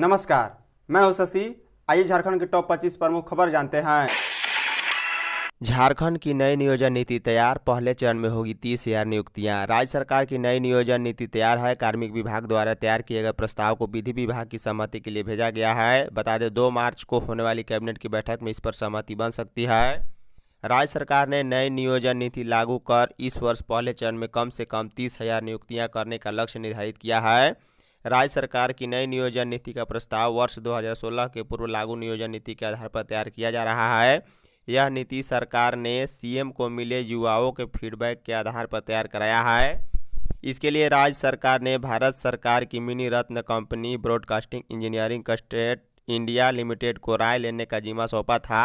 नमस्कार मैं हूं शशि आइए झारखंड के टॉप 25 प्रमुख खबर जानते हैं झारखंड की नई नियोजन नीति तैयार पहले चरण में होगी तीस हजार नियुक्तियाँ राज्य सरकार की नई नियोजन नीति तैयार है कार्मिक विभाग द्वारा तैयार किए गए प्रस्ताव को विधि विभाग की सहमति के लिए भेजा गया है बता दें दो मार्च को होने वाली कैबिनेट की बैठक में इस पर सहमति बन सकती है राज्य सरकार ने नई नियोजन नीति लागू कर इस वर्ष पहले चरण में कम से कम तीस हजार नियुक्तियाँ करने का लक्ष्य निर्धारित किया है राज्य सरकार की नई नियोजन नीति का प्रस्ताव वर्ष 2016 के पूर्व लागू नियोजन नीति के आधार पर तैयार किया जा रहा है यह नीति सरकार ने सीएम को मिले युवाओं के फीडबैक के आधार पर तैयार कराया है इसके लिए राज्य सरकार ने भारत सरकार की mini Ratna company broadcasting engineering कस्टेट इंडिया लिमिटेड को राय लेने का जिम्मा सौंपा था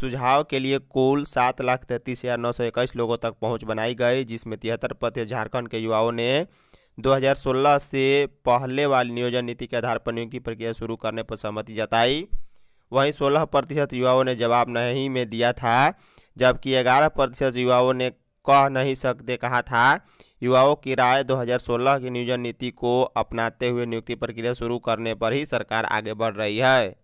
सुझाव के लिए कुल सात लाख तैंतीस हज़ार नौ सौ इक्कीस लोगों तक पहुंच बनाई गई जिसमें तिहत्तर प्रतिशत झारखंड के युवाओं ने 2016 से पहले वाली नियोजन नीति के आधार पर नियुक्ति प्रक्रिया शुरू करने पर सहमति जताई वहीं 16 प्रतिशत युवाओं ने जवाब नहीं में दिया था जबकि 11 प्रतिशत युवाओं ने कह नहीं सकते कहा था युवाओं की राय 2016 की नियोजन नीति को अपनाते हुए नियुक्ति प्रक्रिया शुरू करने पर ही सरकार आगे बढ़ रही है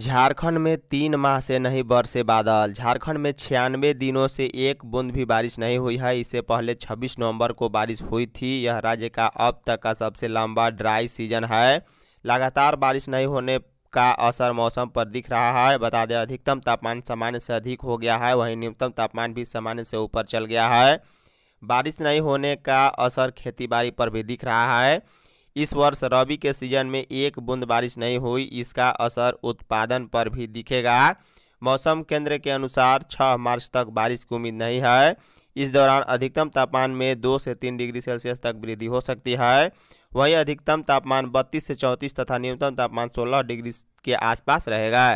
झारखंड में तीन माह से नहीं बरसे बादल झारखंड में छियानवे दिनों से एक बूंद भी बारिश नहीं हुई है इससे पहले 26 नवंबर को बारिश हुई थी यह राज्य का अब तक का सबसे लंबा ड्राई सीजन है लगातार बारिश नहीं होने का असर मौसम पर दिख रहा है बता दें अधिकतम तापमान सामान्य से अधिक हो गया है वहीं न्यूनतम तापमान भी सामान्य से ऊपर चल गया है बारिश नहीं होने का असर खेती पर भी दिख रहा है इस वर्ष रबी के सीजन में एक बूंद बारिश नहीं हुई इसका असर उत्पादन पर भी दिखेगा मौसम केंद्र के अनुसार 6 मार्च तक बारिश की उम्मीद नहीं है इस दौरान अधिकतम तापमान में दो से तीन डिग्री सेल्सियस तक वृद्धि हो सकती है वहीं अधिकतम तापमान बत्तीस से चौंतीस तथा न्यूनतम तापमान सोलह डिग्री के आसपास रहेगा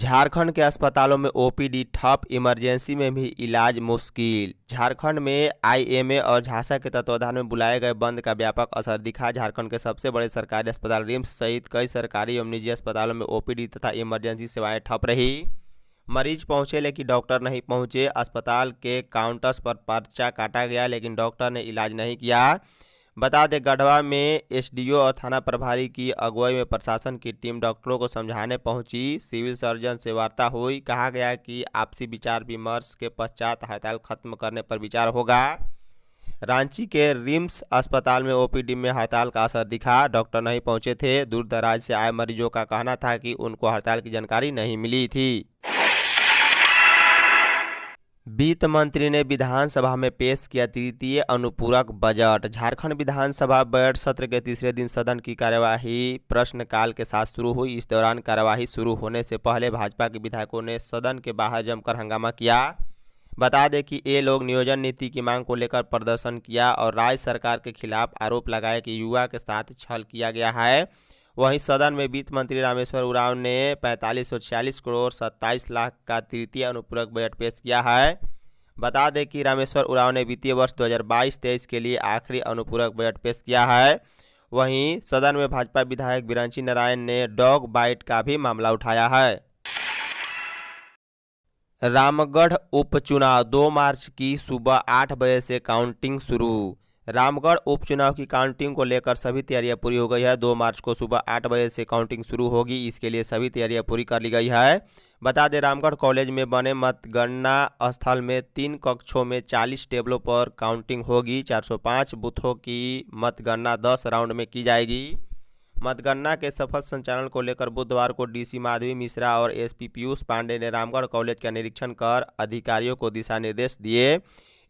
झारखंड के अस्पतालों में ओपीडी ठप इमरजेंसी में भी इलाज मुश्किल झारखंड में आईएमए और झांसा के तत्वाधान में बुलाए गए बंद का व्यापक असर दिखा झारखंड के सबसे बड़े सरकारी अस्पताल रिम्स सहित कई सरकारी एवं निजी अस्पतालों में ओपीडी तथा इमरजेंसी सेवाएं ठप रही मरीज पहुंचे लेकिन डॉक्टर नहीं पहुंचे अस्पताल के काउंटर्स पर पर्चा काटा गया लेकिन डॉक्टर ने इलाज नहीं किया बता दें गढ़वा में एसडीओ और थाना प्रभारी की अगुवाई में प्रशासन की टीम डॉक्टरों को समझाने पहुंची सिविल सर्जन से वार्ता हुई कहा गया कि आपसी विचार विमर्श के पश्चात हड़ताल खत्म करने पर विचार होगा रांची के रिम्स अस्पताल में ओपीडी में हड़ताल का असर दिखा डॉक्टर नहीं पहुंचे थे दूर दराज से आए मरीजों का कहना था कि उनको हड़ताल की जानकारी नहीं मिली थी वित्त मंत्री ने विधानसभा में पेश किया तृतीय अनुपूरक बजट झारखंड विधानसभा बजट सत्र के तीसरे दिन सदन की कार्यवाही प्रश्नकाल के साथ शुरू हुई इस दौरान कार्यवाही शुरू होने से पहले भाजपा के विधायकों ने सदन के बाहर जमकर हंगामा किया बता दें कि ये लोग नियोजन नीति की मांग को लेकर प्रदर्शन किया और राज्य सरकार के खिलाफ आरोप लगाया कि युवा के साथ छल किया गया है वहीं सदन में वित्त मंत्री रामेश्वर उराव ने पैंतालीस सौ छियालीस करोड़ सत्ताईस लाख का तृतीय अनुपूरक बजट पेश किया है बता दें कि रामेश्वर उराव ने वित्तीय वर्ष 2022-23 के लिए आखिरी अनुपूरक बजट पेश किया है वहीं सदन में भाजपा विधायक बिरंची नारायण ने डॉग बाइट का भी मामला उठाया है रामगढ़ उपचुनाव 2 मार्च की सुबह आठ बजे से काउंटिंग शुरू रामगढ़ उपचुनाव की काउंटिंग को लेकर सभी तैयारियां पूरी हो गई है दो मार्च को सुबह आठ बजे से काउंटिंग शुरू होगी इसके लिए सभी तैयारियां पूरी कर ली गई है बता दें रामगढ़ कॉलेज में बने मतगणना स्थल में तीन कक्षों में चालीस टेबलों पर काउंटिंग होगी पाँच बूथों की मतगणना दस राउंड में की जाएगी मतगणना के सफल संचालन को लेकर बुधवार को डीसी माधवी मिश्रा और एसपी पीयूष पांडे ने रामगढ़ कॉलेज का निरीक्षण कर अधिकारियों को दिशा निर्देश दिए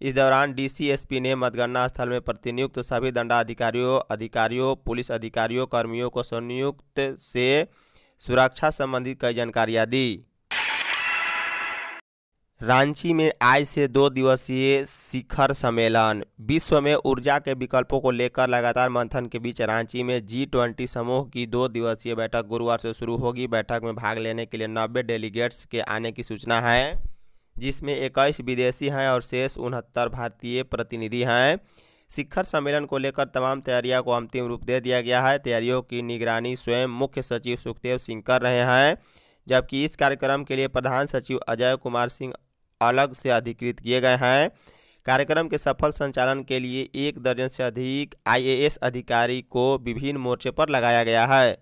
इस दौरान डीसीएसपी ने मतगणना स्थल में प्रतिनियुक्त सभी दंडाधिकारियों अधिकारियों पुलिस अधिकारियों कर्मियों को संयुक्त से सुरक्षा संबंधी कई जानकारियाँ दी रांची में आज से दो दिवसीय शिखर सम्मेलन विश्व में ऊर्जा के विकल्पों को लेकर लगातार मंथन के बीच रांची में जी ट्वेंटी समूह की दो दिवसीय बैठक गुरुवार से शुरू होगी बैठक में भाग लेने के लिए नब्बे डेलीगेट्स के आने की सूचना है जिसमें इक्कीस विदेशी हैं और शेष उनहत्तर भारतीय प्रतिनिधि हैं शिखर सम्मेलन को लेकर तमाम तैयारियां को अंतिम रूप दे दिया गया है तैयारियों की निगरानी स्वयं मुख्य सचिव सुखदेव सिंह कर रहे हैं जबकि इस कार्यक्रम के लिए प्रधान सचिव अजय कुमार सिंह अलग से अधिकृत किए गए हैं कार्यक्रम के सफल संचालन के लिए एक दर्जन से अधिक आईएएस अधिकारी को विभिन्न मोर्चे पर लगाया गया है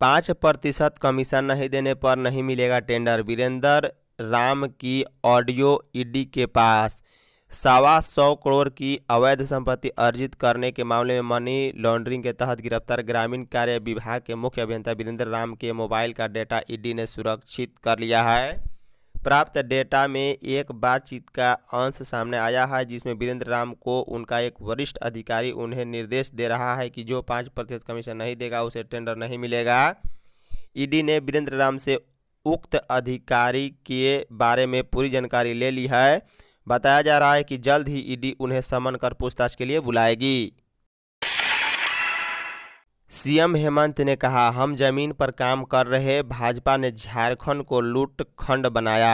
पाँच प्रतिशत कमीशन नहीं देने पर नहीं मिलेगा टेंडर वीरेंद्र राम की ऑडियो ईडी के पास सवा सौ करोड़ की अवैध संपत्ति अर्जित करने के मामले में मनी लॉन्ड्रिंग के तहत गिरफ्तार ग्रामीण कार्य विभाग के मुख्य अभियंता वीरेंद्र राम के मोबाइल का डेटा ईडी ने सुरक्षित कर लिया है प्राप्त डेटा में एक बातचीत का अंश सामने आया है जिसमें वीरेंद्र राम को उनका एक वरिष्ठ अधिकारी उन्हें निर्देश दे रहा है कि जो पाँच प्रतिशत कमीशन नहीं देगा उसे टेंडर नहीं मिलेगा ईडी ने वीरेंद्र राम से उक्त अधिकारी के बारे में पूरी जानकारी ले ली है बताया जा रहा है कि जल्द ही ईडी उन्हें समन कर पूछताछ के लिए बुलाएगी सीएम हेमंत ने कहा हम जमीन पर काम कर रहे भाजपा ने झारखंड को लूट खंड बनाया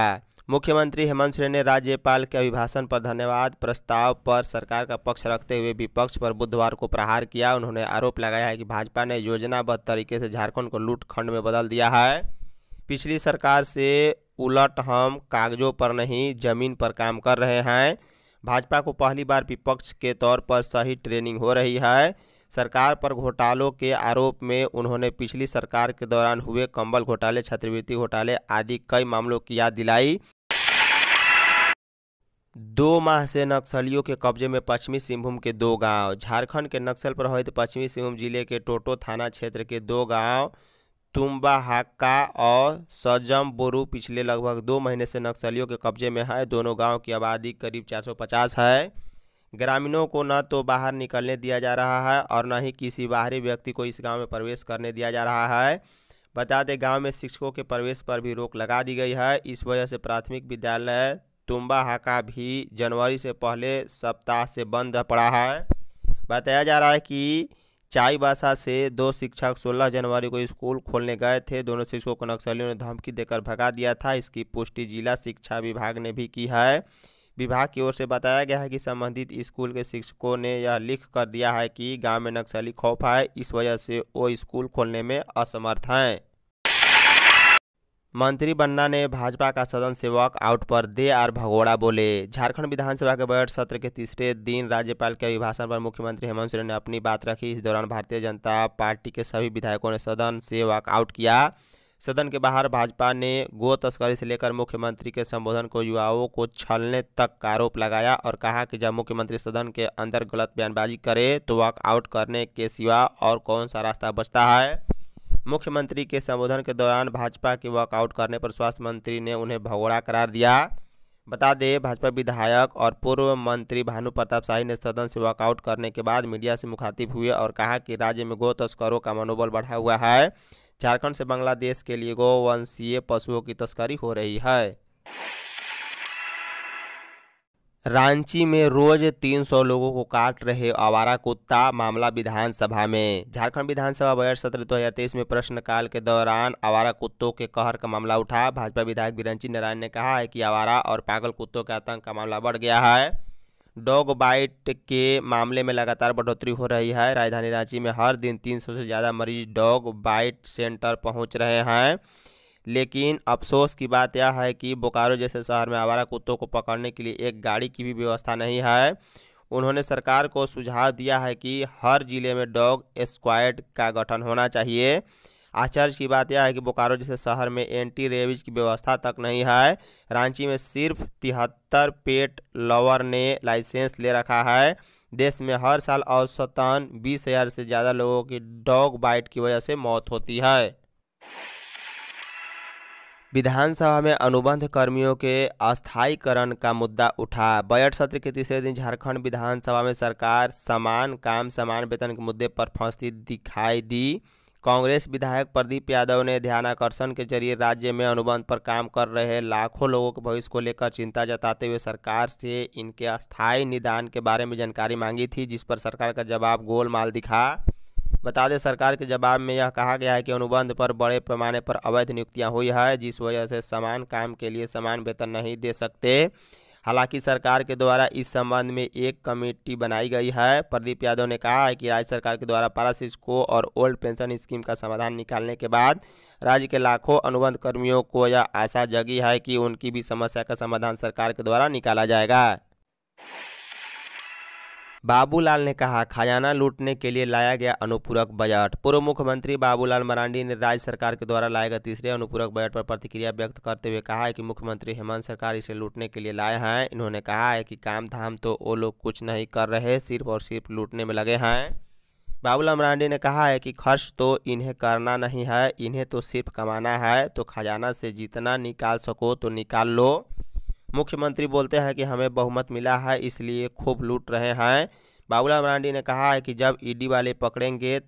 मुख्यमंत्री हेमंत सोरेन ने राज्यपाल के अभिभाषण पर धन्यवाद प्रस्ताव पर सरकार का पक्ष रखते हुए विपक्ष पर बुधवार को प्रहार किया उन्होंने आरोप लगाया है कि भाजपा ने योजनाबद्ध तरीके से झारखंड को लूटखंड में बदल दिया है पिछली सरकार से उलट हम कागजों पर नहीं जमीन पर काम कर रहे हैं भाजपा को पहली बार विपक्ष के तौर पर सही ट्रेनिंग हो रही है सरकार पर घोटालों के आरोप में उन्होंने पिछली सरकार के दौरान हुए कंबल घोटाले छात्रवृत्ति घोटाले आदि कई मामलों की याद दिलाई दो माह से नक्सलियों के कब्जे में पश्चिमी सिंहभूम के दो गांव झारखंड के नक्सल प्रभावित पश्चिमी सिंहभूम जिले के टोटो थाना क्षेत्र के दो गांव तुम्बा हाक्का और सजम बोरू पिछले लगभग दो महीने से नक्सलियों के कब्जे में है दोनों गांव की आबादी करीब 450 है ग्रामीणों को न तो बाहर निकलने दिया जा रहा है और न ही किसी बाहरी व्यक्ति को इस गांव में प्रवेश करने दिया जा रहा है बता दें गांव में शिक्षकों के प्रवेश पर भी रोक लगा दी गई है इस वजह से प्राथमिक विद्यालय तुम्बा हाका भी जनवरी से पहले सप्ताह से बंद पड़ा है बताया जा रहा है कि चाईबासा से दो शिक्षक 16 जनवरी को स्कूल खोलने गए थे दोनों शिक्षकों को नक्सलियों ने धमकी देकर भगा दिया था इसकी पुष्टि जिला शिक्षा विभाग ने भी की है विभाग की ओर से बताया गया है कि संबंधित स्कूल के शिक्षकों ने यह लिख कर दिया है कि गांव में नक्सली खौफ है इस वजह से वो स्कूल खोलने में असमर्थ हैं मंत्री बन्ना ने भाजपा का सदन से वॉकआउट पर दे आर भगोड़ा बोले झारखंड विधानसभा के बजट सत्र के तीसरे दिन राज्यपाल के अभिभाषण पर मुख्यमंत्री हेमंत सोरेन ने अपनी बात रखी इस दौरान भारतीय जनता पार्टी के सभी विधायकों ने सदन से वॉकआउट किया सदन के बाहर भाजपा ने गो तस्करी से लेकर मुख्यमंत्री के संबोधन को युवाओं को छलने तक का आरोप लगाया और कहा कि जब मुख्यमंत्री सदन के अंदर गलत बयानबाजी करे तो वॉकआउट करने के सिवा और कौन सा रास्ता बचता है मुख्यमंत्री के संबोधन के दौरान भाजपा के वॉकआउट करने पर स्वास्थ्य मंत्री ने उन्हें भगोड़ा करार दिया बता दें भाजपा विधायक और पूर्व मंत्री भानु प्रताप शाही ने सदन से वॉकआउट करने के बाद मीडिया से मुखातिब हुए और कहा कि राज्य में गो तस्करों का मनोबल बढ़ा हुआ है झारखंड से बांग्लादेश के लिए गोवंशीय पशुओं की तस्करी हो रही है रांची में रोज 300 लोगों को काट रहे आवारा कुत्ता मामला विधानसभा में झारखंड विधानसभा बजट सत्र दो हजार तेईस में प्रश्नकाल के दौरान आवारा कुत्तों के कहर का मामला उठा भाजपा विधायक बिरंची नारायण ने कहा है कि आवारा और पागल कुत्तों के आतंक का मामला बढ़ गया है डॉग बाइट के मामले में लगातार बढ़ोतरी हो रही है राजधानी रांची में हर दिन तीन से ज़्यादा मरीज डॉग बाइट सेंटर पहुँच रहे हैं लेकिन अफसोस की बात यह है कि बोकारो जैसे शहर में आवारा कुत्तों को पकड़ने के लिए एक गाड़ी की भी व्यवस्था नहीं है उन्होंने सरकार को सुझाव दिया है कि हर जिले में डॉग स्क्वाड का गठन होना चाहिए आश्चर्य की बात यह है कि बोकारो जैसे शहर में एंटी रेबिज की व्यवस्था तक नहीं है रांची में सिर्फ तिहत्तर पेट लवर ने लाइसेंस ले रखा है देश में हर साल औसतन बीस हज़ार से ज़्यादा लोगों की डॉग बाइट की वजह से मौत होती है विधानसभा में अनुबंध कर्मियों के अस्थायीकरण का मुद्दा उठा बजट सत्र के तीसरे दिन झारखंड विधानसभा में सरकार समान काम समान वेतन के मुद्दे पर फंसती दिखाई दी कांग्रेस विधायक प्रदीप यादव ने ध्यानाकर्षण के जरिए राज्य में अनुबंध पर काम कर रहे लाखों लोगों के भविष्य को लेकर चिंता जताते हुए सरकार से इनके अस्थायी निदान के बारे में जानकारी मांगी थी जिस पर सरकार का जवाब गोलमाल दिखा बता दें सरकार के जवाब में यह कहा गया है कि अनुबंध पर बड़े पैमाने पर अवैध नियुक्तियां हुई है जिस वजह से समान काम के लिए समान वेतन नहीं दे सकते हालांकि सरकार के द्वारा इस संबंध में एक कमेटी बनाई गई है प्रदीप यादव ने कहा है कि राज्य सरकार के द्वारा पारा सिस्को और ओल्ड पेंशन स्कीम का समाधान निकालने के बाद राज्य के लाखों अनुबंध कर्मियों को यह आशा जगी है कि उनकी भी समस्या का समाधान सरकार के द्वारा निकाला जाएगा बाबूलाल ने कहा खजाना लूटने के लिए लाया गया अनुपूरक बजट पूर्व मुख्यमंत्री बाबूलाल मरांडी ने राज्य सरकार के द्वारा लाए गए तीसरे अनुपूरक बजट पर प्रतिक्रिया व्यक्त करते हुए कहा है कि मुख्यमंत्री हेमंत सरकार इसे लूटने के लिए लाए हैं इन्होंने कहा है कि काम धाम तो वो लोग कुछ नहीं कर रहे सिर्फ और सिर्फ लूटने में लगे हैं बाबूलाल मरांडी ने कहा है कि खर्च तो इन्हें करना नहीं है इन्हें तो सिर्फ कमाना है तो खजाना से जितना निकाल सको तो निकाल लो मुख्यमंत्री बोलते हैं कि हमें बहुमत मिला है इसलिए खूब लूट रहे हैं बाबूलाल मरांडी ने कहा है कि जब ईडी e वाले पकड़ेंगे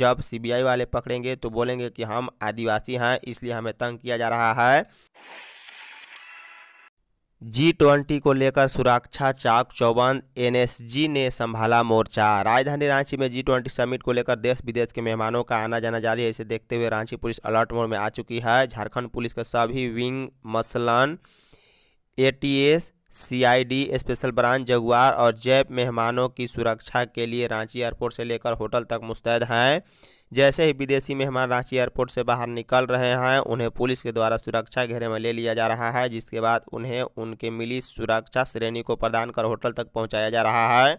जब सीबीआई वाले पकड़ेंगे तो बोलेंगे कि हम आदिवासी हैं इसलिए हमें तंग किया जा रहा है जी ट्वेंटी को लेकर सुरक्षा चाक चौबंद एनएसजी ने संभाला मोर्चा राजधानी रांची में जी ट्वेंटी समिट को लेकर देश विदेश के मेहमानों का आना जाना जारी है इसे देखते हुए रांची पुलिस अलर्ट मोड में आ चुकी है झारखंड पुलिस के सभी विंग मसलन ATS CID special branch jaguar और जैप मेहमानों की सुरक्षा के लिए रांची एयरपोर्ट से लेकर होटल तक मुस्तैद हैं जैसे ही विदेशी मेहमान रांची एयरपोर्ट से बाहर निकल रहे हैं उन्हें पुलिस के द्वारा सुरक्षा घेरे में ले लिया जा रहा है जिसके बाद उन्हें उनके मिली सुरक्षा श्रेणी को प्रदान कर होटल तक पहुँचाया जा रहा है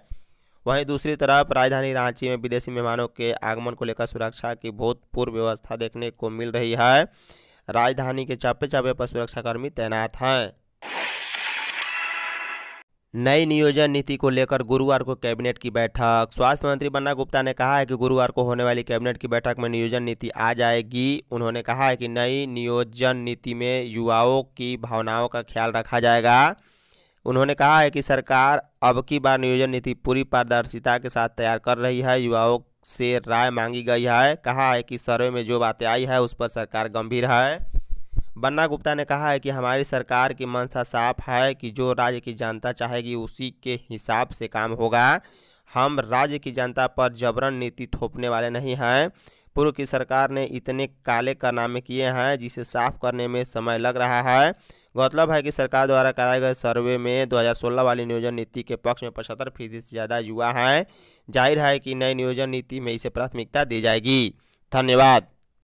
वहीं दूसरी तरफ राजधानी रांची में विदेशी मेहमानों के आगमन को लेकर सुरक्षा की भूतपूर्व व्यवस्था देखने को मिल रही है राजधानी के चापे चापे पर सुरक्षाकर्मी तैनात हैं नई नियोजन नीति को लेकर गुरुवार को कैबिनेट की बैठक स्वास्थ्य मंत्री बन्ना गुप्ता ने कहा है कि गुरुवार को होने वाली कैबिनेट की बैठक में नियोजन नीति आ जाएगी उन्होंने कहा है कि नई नियोजन नीति में युवाओं की भावनाओं का ख्याल रखा जाएगा उन्होंने कहा है कि सरकार अब की बार नियोजन नीति पूरी पारदर्शिता के साथ तैयार कर रही है युवाओं से राय मांगी गई है कहा है कि सर्वे में जो बातें आई है उस पर सरकार गंभीर है बन्ना गुप्ता ने कहा है कि हमारी सरकार की मंशा साफ है कि जो राज्य की जनता चाहेगी उसी के हिसाब से काम होगा हम राज्य की जनता पर जबरन नीति थोपने वाले नहीं हैं पूर्व की सरकार ने इतने काले कारनामे किए हैं जिसे साफ करने में समय लग रहा है गौरतलब है कि सरकार द्वारा कराए गए सर्वे में 2016 वाली नियोजन नीति के पक्ष में पचहत्तर फीसदी से ज़्यादा युवा हैं जाहिर है कि नई नियोजन नीति में इसे प्राथमिकता दी जाएगी धन्यवाद